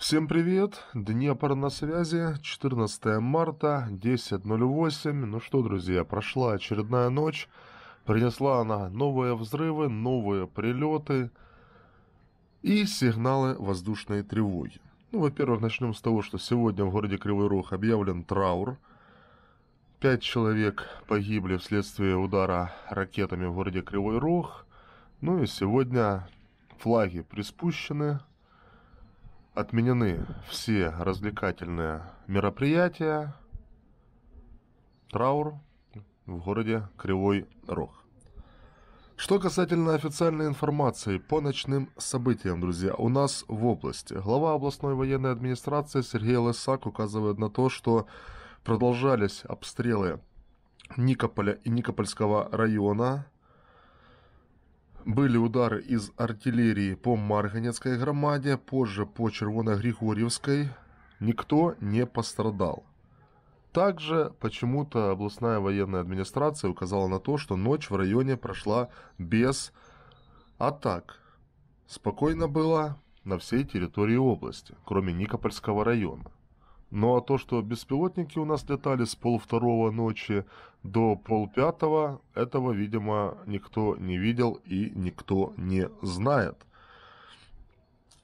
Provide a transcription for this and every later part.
Всем привет! Днепр на связи, 14 марта, 10.08. Ну что, друзья, прошла очередная ночь. Принесла она новые взрывы, новые прилеты и сигналы воздушной тревоги. Ну, во-первых, начнем с того, что сегодня в городе Кривой Рог объявлен траур. Пять человек погибли вследствие удара ракетами в городе Кривой Рог. Ну и сегодня флаги приспущены, отменены все развлекательные мероприятия, траур в городе Кривой Рог. Что касательно официальной информации по ночным событиям, друзья, у нас в области. Глава областной военной администрации Сергей Лысак указывает на то, что продолжались обстрелы Никополя и Никопольского района, были удары из артиллерии по Марганецкой громаде, позже по Червоногригорьевской. Никто не пострадал. Также почему-то областная военная администрация указала на то, что ночь в районе прошла без атак. Спокойно было на всей территории области, кроме Никопольского района. Ну а то, что беспилотники у нас летали с полвторого ночи до полпятого, этого, видимо, никто не видел и никто не знает.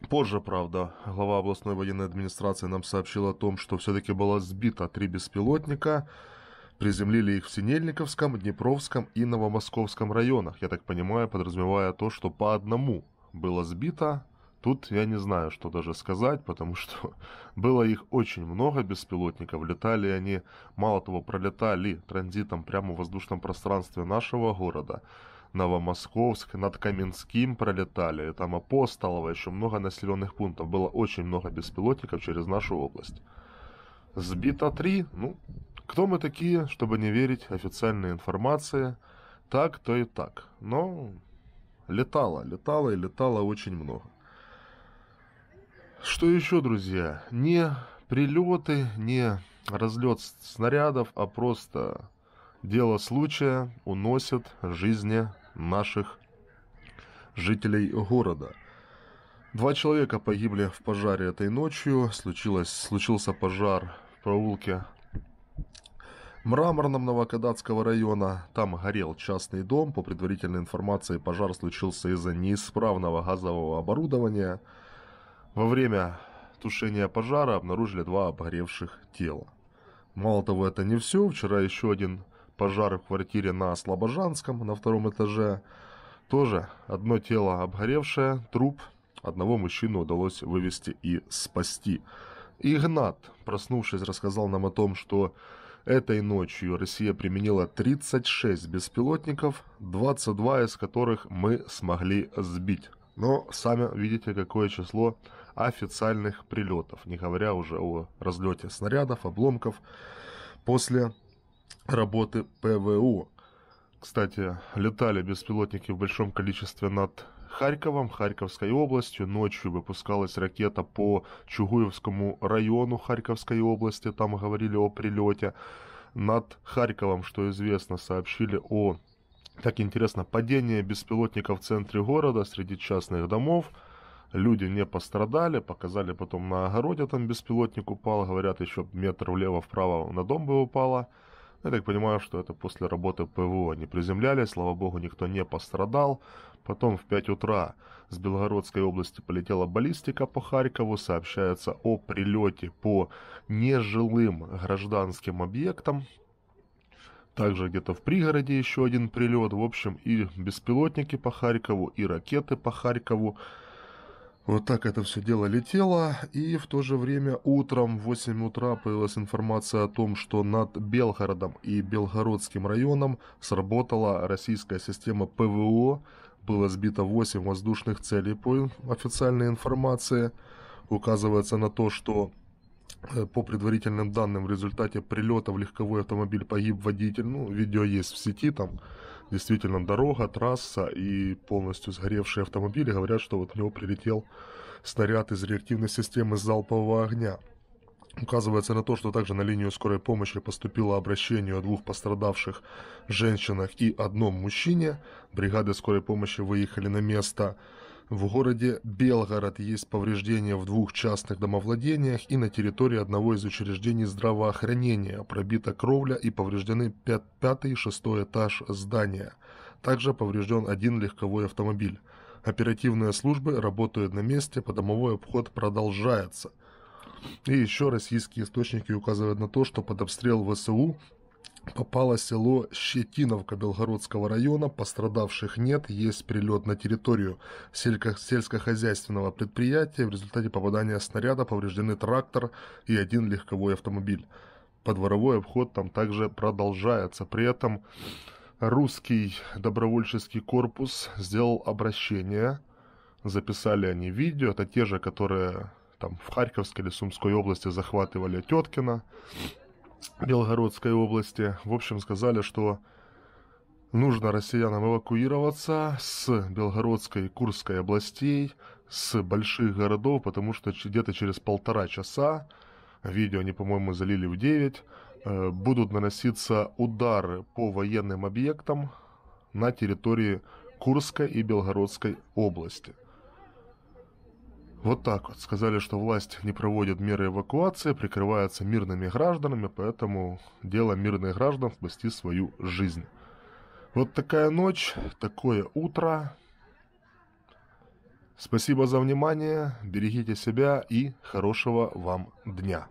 Позже, правда, глава областной военной администрации нам сообщил о том, что все-таки было сбито три беспилотника. Приземлили их в Синельниковском, Днепровском и Новомосковском районах. Я так понимаю, подразумевая то, что по одному было сбито, Тут я не знаю, что даже сказать, потому что было их очень много беспилотников. Летали они, мало того, пролетали транзитом прямо в воздушном пространстве нашего города. Новомосковск, над Каменским пролетали, и там Апостолово, еще много населенных пунктов. Было очень много беспилотников через нашу область. Сбито три, ну, кто мы такие, чтобы не верить официальной информации, так, то и так. Но летало, летало и летало очень много. Что еще, друзья? Не прилеты, не разлет снарядов, а просто дело случая уносит жизни наших жителей города. Два человека погибли в пожаре этой ночью. Случилось, случился пожар в проулке мраморном Новокадатского района. Там горел частный дом. По предварительной информации, пожар случился из-за неисправного газового оборудования – во время тушения пожара обнаружили два обгоревших тела. Мало того, это не все. Вчера еще один пожар в квартире на Слобожанском на втором этаже. Тоже одно тело обгоревшее, труп. Одного мужчину удалось вывести и спасти. Игнат, проснувшись, рассказал нам о том, что этой ночью Россия применила 36 беспилотников, 22 из которых мы смогли сбить. Но сами видите, какое число официальных прилетов, не говоря уже о разлете снарядов, обломков после работы ПВО. Кстати, летали беспилотники в большом количестве над Харьковом, Харьковской областью. Ночью выпускалась ракета по Чугуевскому району Харьковской области. Там говорили о прилете. Над Харьковом, что известно, сообщили о, так интересно, падении беспилотника в центре города среди частных домов люди не пострадали, показали потом на огороде, там беспилотник упал, говорят, еще метр влево-вправо на дом бы упало. Я так понимаю, что это после работы ПВО. Они приземлялись, слава богу, никто не пострадал. Потом в 5 утра с Белгородской области полетела баллистика по Харькову. Сообщается о прилете по нежилым гражданским объектам. Также где-то в пригороде еще один прилет. В общем, и беспилотники по Харькову, и ракеты по Харькову. Вот так это все дело летело, и в то же время утром в 8 утра появилась информация о том, что над Белгородом и Белгородским районом сработала российская система ПВО, было сбито 8 воздушных целей по официальной информации. Указывается на то, что э, по предварительным данным в результате прилета в легковой автомобиль погиб водитель, ну видео есть в сети там, действительно дорога, трасса и полностью сгоревшие автомобили. Говорят, что вот в него прилетел снаряд из реактивной системы залпового огня. Указывается на то, что также на линию скорой помощи поступило обращение о двух пострадавших женщинах и одном мужчине. Бригады скорой помощи выехали на место. В городе Белгород есть повреждения в двух частных домовладениях и на территории одного из учреждений здравоохранения. Пробита кровля и повреждены пятый, 5 и 6 этаж здания. Также поврежден один легковой автомобиль. Оперативные службы работают на месте, подомовой обход продолжается. И еще российские источники указывают на то, что под обстрел ВСУ попало село Щетиновка Белгородского района, пострадавших нет, есть прилет на территорию сельско сельскохозяйственного предприятия, в результате попадания снаряда повреждены трактор и один легковой автомобиль. Подворовой обход там также продолжается. При этом русский добровольческий корпус сделал обращение, записали они видео, это те же, которые там в Харьковской или Сумской области захватывали Теткина, Белгородской области. В общем, сказали, что нужно россиянам эвакуироваться с Белгородской и Курской областей, с больших городов, потому что где-то через полтора часа, видео они, по-моему, залили в 9, э, будут наноситься удары по военным объектам на территории Курской и Белгородской области – вот так вот. Сказали, что власть не проводит меры эвакуации, прикрывается мирными гражданами, поэтому дело мирных граждан спасти свою жизнь. Вот такая ночь, такое утро. Спасибо за внимание, берегите себя и хорошего вам дня.